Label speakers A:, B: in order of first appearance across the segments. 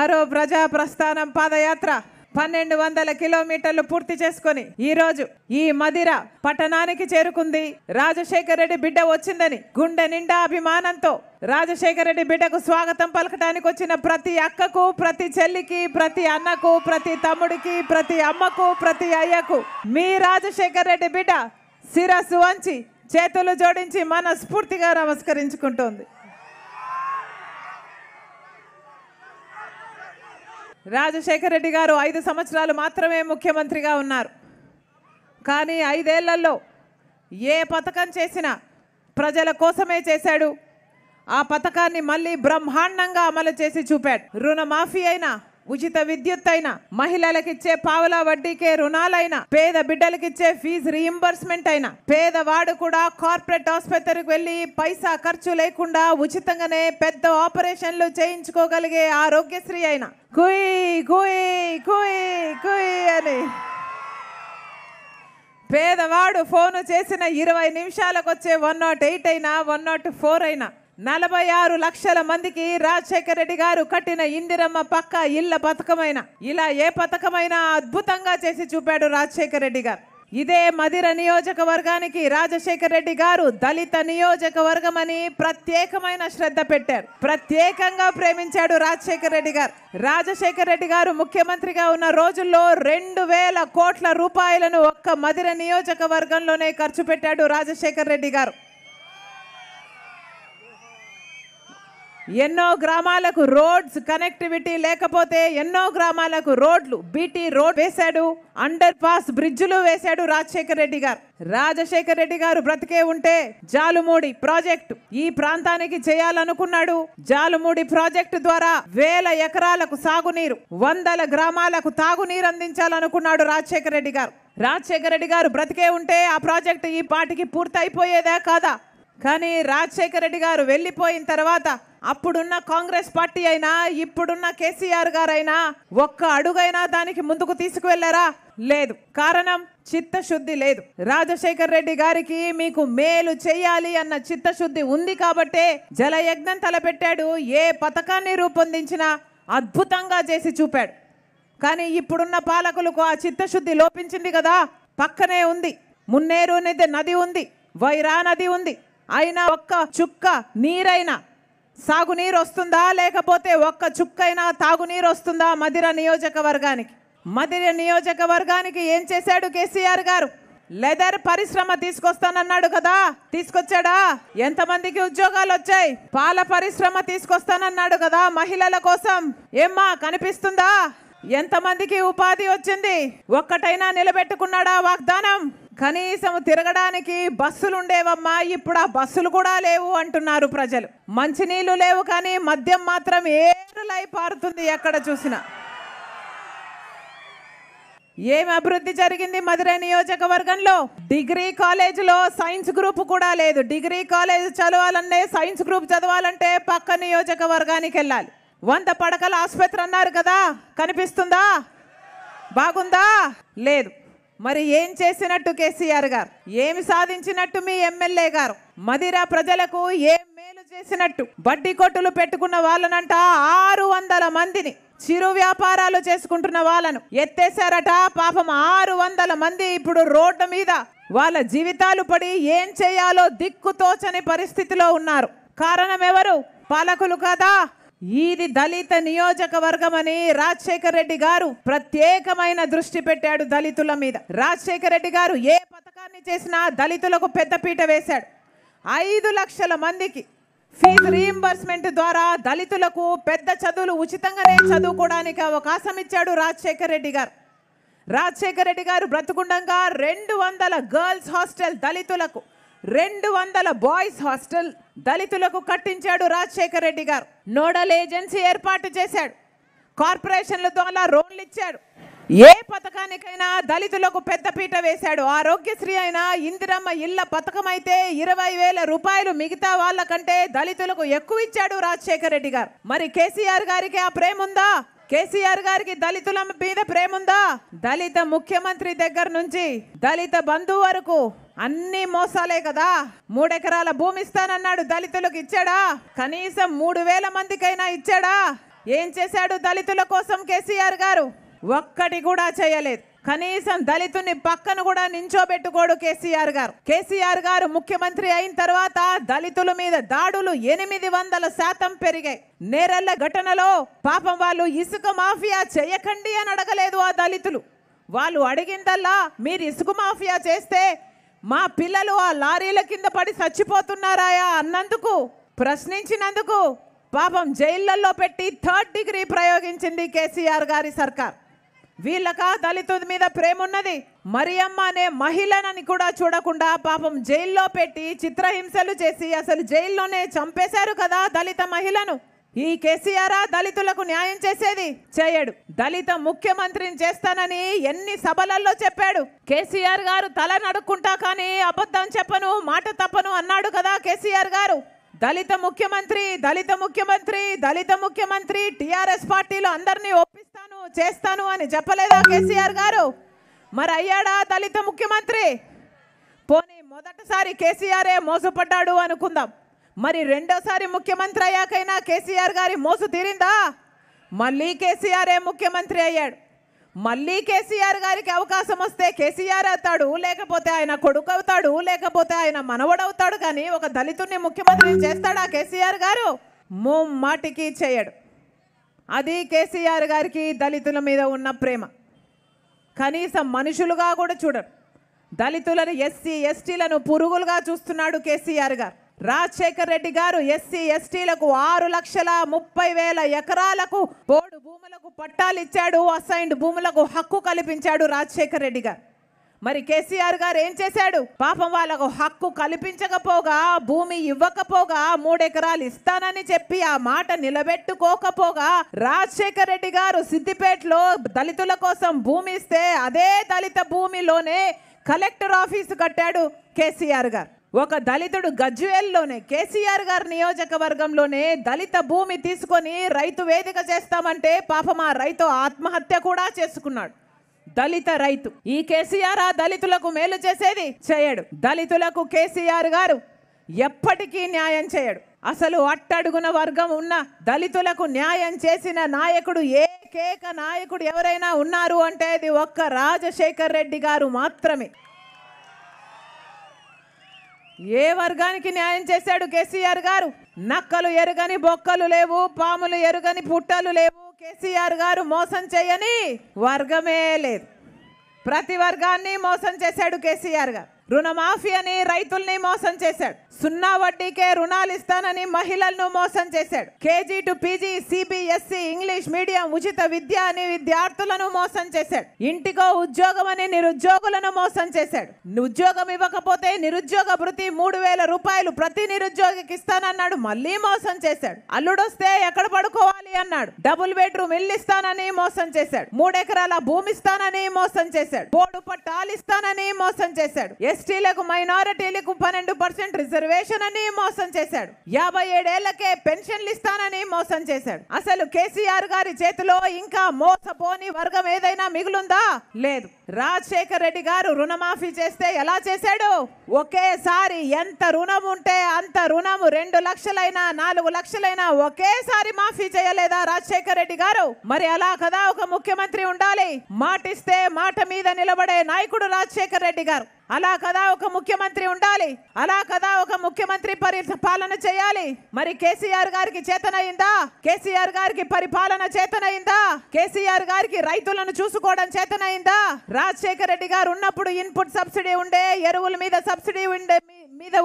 A: మరో ప్రజా ప్రస్థానం పాదయాత్ర పన్నెండు వందల కిలోమీటర్లు పూర్తి చేసుకొని ఈ రోజు ఈ మదిర పట్టణానికి చేరుకుంది రాజశేఖర రెడ్డి బిడ్డ వచ్చిందని గుండె నిండా అభిమానంతో రాజశేఖర రెడ్డి బిడ్డకు స్వాగతం పలకడానికి వచ్చిన ప్రతి అక్కకు ప్రతి చెల్లికి ప్రతి అన్నకు ప్రతి తమ్ముడికి ప్రతి అమ్మకు ప్రతి అయ్యకు మీ రాజశేఖర రెడ్డి బిడ్డ శిరస్సు వంచి చేతులు జోడించి మనస్ఫూర్తిగా నమస్కరించుకుంటోంది రాజశేఖర రెడ్డి గారు ఐదు సంవత్సరాలు మాత్రమే ముఖ్యమంత్రిగా ఉన్నారు కానీ ఐదేళ్లలో ఏ పథకం చేసినా ప్రజల కోసమే చేశాడు ఆ పథకాన్ని మళ్ళీ బ్రహ్మాండంగా అమలు చేసి చూపాడు రుణమాఫీ అయినా ఉచిత విద్యుత్ అయినా మహిళలకు ఇచ్చే పావుల వడ్డీకే రుణాలైనా పేద బిడ్డలకు ఇచ్చే ఫీజు రీఎంబర్స్మెంట్ అయినా పేదవాడు కూడా కార్పొరేట్ ఆసుపత్రికి వెళ్ళి పైసా ఖర్చు లేకుండా ఉచితంగానే పెద్ద ఆపరేషన్లు చేయించుకోగలిగే ఆరోగ్యశ్రీ అయినా కుయ్ కుయ్ కుయ్ కుయ్ అని పేదవాడు ఫోను చేసిన ఇరవై నిమిషాలకు వచ్చే వన్ నాట్ ఎయిట్ అయినా వన్ నాట్ ఫోర్ అయినా నలభై ఆరు లక్షల మందికి రాజశేఖర రెడ్డి గారు కట్టిన ఇందిరమ్మ పక్క ఇళ్ల పథకమైన ఇలా ఏ పథకమైనా అద్భుతంగా చేసి చూపాడు రాజశేఖర రెడ్డి గారు ఇదే మదిర నియోజకవర్గానికి రాజశేఖర రెడ్డి గారు దళిత నియోజకవర్గం అని ప్రత్యేకమైన శ్రద్ధ పెట్టారు ప్రత్యేకంగా ప్రేమించాడు రాజశేఖర రెడ్డి గారు రాజశేఖర రెడ్డి గారు ముఖ్యమంత్రిగా ఉన్న రోజుల్లో రెండు వేల కోట్ల రూపాయలను ఒక్క మదిర నియోజకవర్గంలోనే ఖర్చు పెట్టాడు రాజశేఖర రెడ్డి గారు ఎన్నో గ్రామాలకు రోడ్స్ కనెక్టివిటీ లేకపోతే ఎన్నో గ్రామాలకు రోడ్లు బీటీ రోడ్ వేశాడు అండర్ పాస్ బ్రిడ్జ్లు వేశాడు రాజశేఖర రెడ్డి గారు రాజశేఖర రెడ్డి గారు బ్రతికే ఉంటే జాలుమూడి ప్రాజెక్టు ఈ ప్రాంతానికి చేయాలనుకున్నాడు జాలుమూడి ప్రాజెక్టు ద్వారా వేల ఎకరాలకు సాగునీరు వందల గ్రామాలకు తాగునీరు అందించాలనుకున్నాడు రాజశేఖర రెడ్డి గారు రాజశేఖర రెడ్డి గారు బ్రతికే ఉంటే ఆ ప్రాజెక్టు ఈ పాటికి పూర్తయిపోయేదా కాదా కానీ రాజశేఖర రెడ్డి గారు వెళ్ళిపోయిన తర్వాత అప్పుడున్న కాంగ్రెస్ పార్టీ అయినా ఇప్పుడున్న కేసీఆర్ గారైనా ఒక్క అడుగైనా దానికి ముందుకు తీసుకువెళ్లారా లేదు కారణం చిత్తశుద్ధి లేదు రాజశేఖర్ రెడ్డి గారికి మీకు మేలు చేయాలి అన్న చిత్తశుద్ధి ఉంది కాబట్టే జలయజ్ఞం తలపెట్టాడు ఏ పథకాన్ని రూపొందించినా అద్భుతంగా చేసి చూపాడు కానీ ఇప్పుడున్న పాలకులకు ఆ చిత్తశుద్ధి లోపించింది కదా పక్కనే ఉంది మున్నేరు నది ఉంది వైరా నది ఉంది అయినా ఒక్క చుక్క నీరైనా సాగునీరు వస్తుందా లేకపోతే ఒక్క చుక్కైనా తాగునీరు వస్తుందా మదిర నియోజకవర్గానికి మదిర నియోజకవర్గానికి ఏం చేశాడు కేసీఆర్ గారు లెదర్ పరిశ్రమ తీసుకొస్తానన్నాడు కదా తీసుకొచ్చాడా ఎంతమందికి ఉద్యోగాలు వచ్చాయి పాల పరిశ్రమ తీసుకొస్తానన్నాడు కదా మహిళల కోసం ఏమ్మా కనిపిస్తుందా ఎంతమందికి ఉపాధి వచ్చింది ఒక్కటైనా నిలబెట్టుకున్నాడా వాగ్దానం కనీసం తిరగడానికి బస్సులు ఉండేవమ్మా ఇప్పుడు ఆ బస్సులు కూడా లేవు అంటున్నారు ప్రజలు మంచినీళ్ళు లేవు కానీ మద్యం మాత్రం ఏరులై పారుతుంది ఎక్కడ చూసినా ఏం అభివృద్ధి జరిగింది మధురై నియోజకవర్గంలో డిగ్రీ కాలేజీలో సైన్స్ గ్రూప్ కూడా లేదు డిగ్రీ కాలేజ్ చదవాలనే సైన్స్ గ్రూప్ చదవాలంటే పక్క నియోజకవర్గానికి వెళ్ళాలి వంద పడకల ఆసుపత్రి అన్నారు కదా కనిపిస్తుందా బాగుందా లేదు మరి ఏం చేసినట్టు కేసీఆర్ గారు ఏమి సాధించినట్టు మీ ఎమ్మెల్యే గారు మదిరా ప్రజలకు ఏం మేలు చేసినట్టు బడ్డీ కొట్టులు పెట్టుకున్న వాళ్ళనంట ఆరు వందల మందిని చిరు వ్యాపారాలు చేసుకుంటున్న వాళ్ళను ఎత్తేసారట పాపం ఆరు వందల మంది ఇప్పుడు రోడ్డు మీద వాళ్ళ జీవితాలు పడి ఏం చేయాలో దిక్కుతోచని పరిస్థితిలో ఉన్నారు కారణం ఎవరు పాలకులు కదా ఇది దళిత నియోజకవర్గం అని రాజశేఖర రెడ్డి గారు ప్రత్యేకమైన దృష్టి పెట్టాడు దళితుల మీద రాజశేఖర రెడ్డి గారు ఏ పథకాన్ని చేసినా దళితులకు పెద్దపీట వేశాడు ఐదు లక్షల మందికి ఫీజు రీఎంబర్స్మెంట్ ద్వారా దళితులకు పెద్ద చదువులు ఉచితంగానే చదువుకోవడానికి అవకాశం ఇచ్చాడు రాజశేఖర రెడ్డి గారు రాజశేఖర రెడ్డి గారు బ్రతుకుండగా రెండు వందల గర్ల్స్ హాస్టల్ దళితులకు రెండు వందల బాయ్స్ హాస్టల్ దళితులకు కట్టించాడు రాజశేఖర రెడ్డి గారు నోడల్ ఏజెన్సీ ఏర్పాటు చేశాడు కార్పొరేషన్ల ద్వారా రోన్లు ఇచ్చాడు ఏ పథకానికైనా దళితులకు పెద్దపీట వేశాడు ఆరోగ్యశ్రీ అయినా ఇందిరమ్మ ఇళ్ళ పథకం అయితే ఇరవై వేల రూపాయలు మిగతా వాళ్ళకంటే దళితులకు ఎక్కువ ఇచ్చాడు రాజశేఖర రెడ్డి గారు మరి కేసీఆర్ గారికి ఆ ప్రేమ ఉందా కేసీఆర్ గారికి దళితుల మీద ప్రేమ ఉందా దళిత ముఖ్యమంత్రి దగ్గర నుంచి దళిత బంధు వరకు అన్ని మోసాలే కదా మూడెకరాల భూమి ఇస్తానన్నాడు దళితులకు ఇచ్చాడా కనీసం మూడు వేల మందికైనా ఇచ్చాడా ఏం చేశాడు దళితుల కోసం కేసీఆర్ గారు ఒక్కటి కూడా చేయలేదు కనీసం దళితుని పక్కన కూడా నించోబెట్టుకోడు కేసీఆర్ గారు కేసీఆర్ గారు ముఖ్యమంత్రి అయిన తర్వాత దళితుల మీద దాడులు ఎనిమిది వందల శాతం పెరిగాయి నేరల్ల ఘటనలో పాపం వాళ్ళు ఇసుక మాఫియా చేయకండి అని అడగలేదు ఆ దళితులు వాళ్ళు అడిగిందల్లా మీరు ఇసుక మాఫియా చేస్తే మా పిల్లలు ఆ లారీల కింద పడి చచ్చిపోతున్నారాయా అన్నందుకు ప్రశ్నించినందుకు పాపం జైళ్లలో పెట్టి థర్డ్ డిగ్రీ ప్రయోగించింది కేసీఆర్ గారి సర్కార్ వీళ్ళక దళితుడి మీద ప్రేమ ఉన్నది మరియమ్మ అనే మహిళనని కూడా చూడకుండా పాపం జైల్లో పెట్టి చిత్రహింసలు చేసి అసలు జైల్లోనే చంపేశారు కదా దళిత మహిళను ఈ కేసీఆర్ దళితులకు న్యాయం చేసేది చేయడు దళిత ముఖ్యమంత్రిని చేస్తానని ఎన్ని సభలల్లో చెప్పాడు కేసీఆర్ గారు తల నడుక్కుంటా కానీ అబద్ధం చెప్పను మాట తప్పను అన్నాడు కదా కేసీఆర్ గారు దళిత ముఖ్యమంత్రి దళిత ముఖ్యమంత్రి దళిత ముఖ్యమంత్రి టీఆర్ఎస్ పార్టీలో అందరినీ ఒప్పి చేస్తాను అని చెప్పలేదా కేసీఆర్ గారు మరి అయ్యాడా దళిత ముఖ్యమంత్రి పోనీ మొదటిసారి కేసీఆరే మోసపడ్డాడు అనుకుందాం మరి రెండోసారి ముఖ్యమంత్రి అయ్యాకైనా కేసీఆర్ గారి మోసు తీరిందా మళ్ళీ కేసీఆరే ముఖ్యమంత్రి అయ్యాడు మళ్ళీ కేసీఆర్ గారికి అవకాశం వస్తే కేసీఆర్ అవుతాడు లేకపోతే ఆయన కొడుకు అవుతాడు లేకపోతే ఆయన మనవడవుతాడు కానీ ఒక దళితుడిని ముఖ్యమంత్రిని చేస్తాడా కేసీఆర్ గారు మాటికి చేయడు అది కేసీఆర్ గారికి దళితుల మీద ఉన్న ప్రేమ కనీసం మనుషులుగా కూడా చూడరు దళితులను ఎస్సీ ఎస్టీలను పురుగులుగా చూస్తున్నాడు కేసీఆర్ గారు రాజశేఖర్ రెడ్డి గారు ఎస్సీ ఎస్టీలకు ఆరు లక్షల ముప్పై వేల ఎకరాలకు బోర్డు భూములకు పట్టాలిచ్చాడు అసైన్డ్ భూములకు హక్కు కల్పించాడు రాజశేఖర్ రెడ్డి గారు మరి కేసీఆర్ గారు ఏం చేశాడు పాపం వాళ్ళకు హక్కు కల్పించకపోగా భూమి ఇవ్వకపోగా మూడెకరాలు ఇస్తానని చెప్పి ఆ మాట నిలబెట్టుకోకపోగా రాజశేఖర రెడ్డి గారు సిద్దిపేటలో దళితుల కోసం భూమి ఇస్తే అదే దళిత భూమిలోనే కలెక్టర్ ఆఫీస్ కట్టాడు కేసీఆర్ గారు ఒక దళితుడు గజ్వేల్లోనే కేసీఆర్ గారి నియోజకవర్గంలోనే దళిత భూమి తీసుకొని రైతు వేదిక చేస్తామంటే పాపం ఆ రైతు ఆత్మహత్య కూడా చేసుకున్నాడు దళిత రైతు ఈ కేసీఆర్ ఆ దళితులకు మేలు చేసేది చేయడు దళితులకు కేసీఆర్ గారు ఎప్పటికీ న్యాయం చేయడు అసలు అట్టడుగున వర్గం ఉన్న దళితులకు న్యాయం చేసిన నాయకుడు ఏకేక నాయకుడు ఎవరైనా ఉన్నారు అంటే అది ఒక్క రాజశేఖర్ రెడ్డి గారు మాత్రమే ఏ వర్గానికి న్యాయం చేశాడు కేసీఆర్ గారు నక్కలు ఎరుగని బొక్కలు లేవు పాములు ఎరుగని పుట్టలు లేవు కేసీఆర్ గారు మోసం చేయని వర్గమే లేదు ప్రతి వర్గాన్ని మోసం చేశాడు కేసీఆర్ గారు రుణమాఫీ అని రైతుల్ని మోసం చేశాడు సున్నా వడ్డీకే రుణాలు ఇస్తానని మహిళలను మోసం చేశాడు KG to PG CBSE English medium ఉచిత విద్య అని విద్యార్థులను మోసం చేశాడు ఇంటికో ఉద్యోగం అని నిరుద్యోగులను మోసం చేశాడు ఉద్యోగం ఇవ్వకపోతే నిరుద్యోగ భృతి మూడు వేల రూపాయలు ప్రతి నిరుద్యోగికి ఇస్తానన్నాడు మళ్ళీ మోసం చేశాడు అల్లుడొస్తే ఎక్కడ పడుకోవాలి అన్నాడు డబుల్ బెడ్రూమ్ ఇల్లు ఇస్తానని మోసం చేశాడు మూడెకరాల భూమి ఇస్తానని మోసం చేశాడు బోర్డు పట్టాలు ఇస్తానని మోసం చేశాడు ఎస్ ఎస్టీలకు మైనారిటీలకు పన్నెండు పర్సెంట్ రిజర్వేషన్ అని మోసం చేశాడు యాభై ఏడేళ్లకే పెన్షన్లు ఇస్తానని మోసం చేశాడు అసలు కేసీఆర్ గారి చేతిలో ఇంకా మోసపోని వర్గం ఏదైనా మిగులుందా లేదు రాజశేఖర్ రెడ్డి గారు రుణమాఫీ చేస్తే ఎలా చేశాడు ఒకేసారి ఎంత రుణం ఉంటే అంత రుణము రెండు లక్షలైనా నాలుగు లక్షలైనా ఒకేసారి మాఫీ చేయలేదా రాజశేఖర్ రెడ్డి గారు మరి అలా కదా ఒక ముఖ్యమంత్రి ఉండాలి మాటిస్తే మాట మీద నిలబడే నాయకుడు రాజశేఖర్ రెడ్డి గారు అలా కదా ఒక ముఖ్యమంత్రి ఉండాలి అలా కదా ఒక ముఖ్యమంత్రి పరిపాలన చేయాలి మరి కేసీఆర్ గారికి చేతనైందా కేసీఆర్ గారికి పరిపాలన చేతనైందా కేసీఆర్ గారికి రైతులను చూసుకోవడం చేతనైందా రాజశేఖర రెడ్డి గారు ఉన్నప్పుడు ఇన్పుట్ సబ్సిడీ ఉండే ఎరువుల మీద సబ్సిడీ ఉండే మీద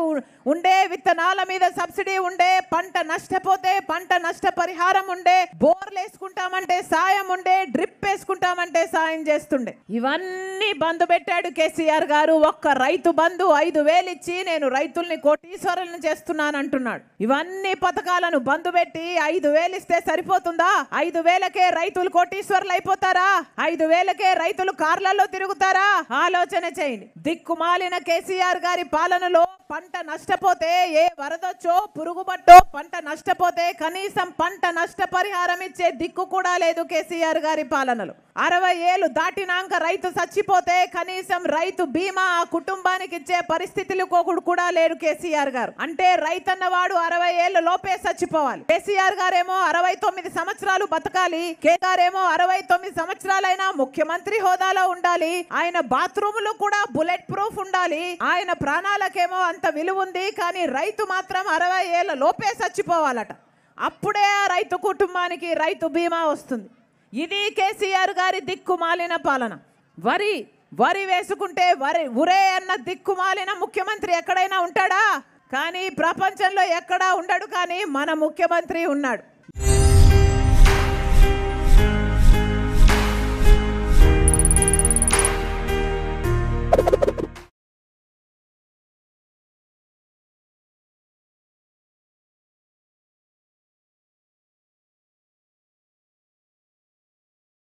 A: ఉండే విత్తనాల మీద సబ్సిడీ ఉండే పంట నష్టపోతే పంట నష్ట పరిహారం ఉండే బోర్లు వేసుకుంటామంటే సాయం ఉండే డ్రిప్ వేసుకుంటామంటే సాయం చేస్తుండే ఇవన్నీ బంద్ పెట్టాడు కేసీఆర్ గారు ఒక్క రైతు బంధు ఐదు వేలు ఇచ్చి నేను రైతుల్ని కోటీశ్వరులను చేస్తున్నాను అంటున్నాడు ఇవన్నీ పథకాలను బంధు పెట్టి ఐదు వేలు ఇస్తే సరిపోతుందా ఐదు వేలకే రైతులు కోటీశ్వరులు అయిపోతారా ఐదు వేలకే రైతులు కార్లలో తిరుగుతారా ఆలోచన చేయండి దిక్కుమాలిన కేసీఆర్ గారి పాలనలో పంట నష్టపోతే ఏ వరదొచ్చో పురుగుబట్టో పంట నష్టపోతే కనీసం పంట నష్టపరిహారం ఇచ్చే దిక్కు కూడా లేదు కేసీఆర్ గారి పాలనలో అరవై ఏళ్ళు దాటినాక రైతు చచ్చిపోతే కనీసం రైతు బీమా ఆ కుటుంబానికి ఇచ్చే పరిస్థితులు కోకుడు కూడా లేరు కేసీఆర్ గారు అంటే రైతన్న వాడు అరవై ఏళ్ళ లోపే చచ్చిపోవాలి కేసీఆర్ గారేమో అరవై తొమ్మిది సంవత్సరాలు బతకాలి కేఆర్ ఏమో అరవై తొమ్మిది సంవత్సరాలైనా ముఖ్యమంత్రి హోదాలో ఉండాలి ఆయన లు కూడా బుల్లెట్ ప్రూఫ్ ఉండాలి ఆయన ప్రాణాలకేమో అంత విలువ ఉంది కానీ రైతు మాత్రం అరవై ఏళ్ళ లోపే చచ్చిపోవాలట అప్పుడే ఆ రైతు కుటుంబానికి రైతు బీమా వస్తుంది ఇది కేసీఆర్ గారి దిక్కుమాలిన పాలన వరి వరి వేసుకుంటే వరి ఉరే అన్న దిక్కుమాలిన ముఖ్యమంత్రి ఎక్కడైనా ఉంటాడా కానీ ప్రపంచంలో ఎక్కడా ఉండడు కానీ మన ముఖ్యమంత్రి ఉన్నాడు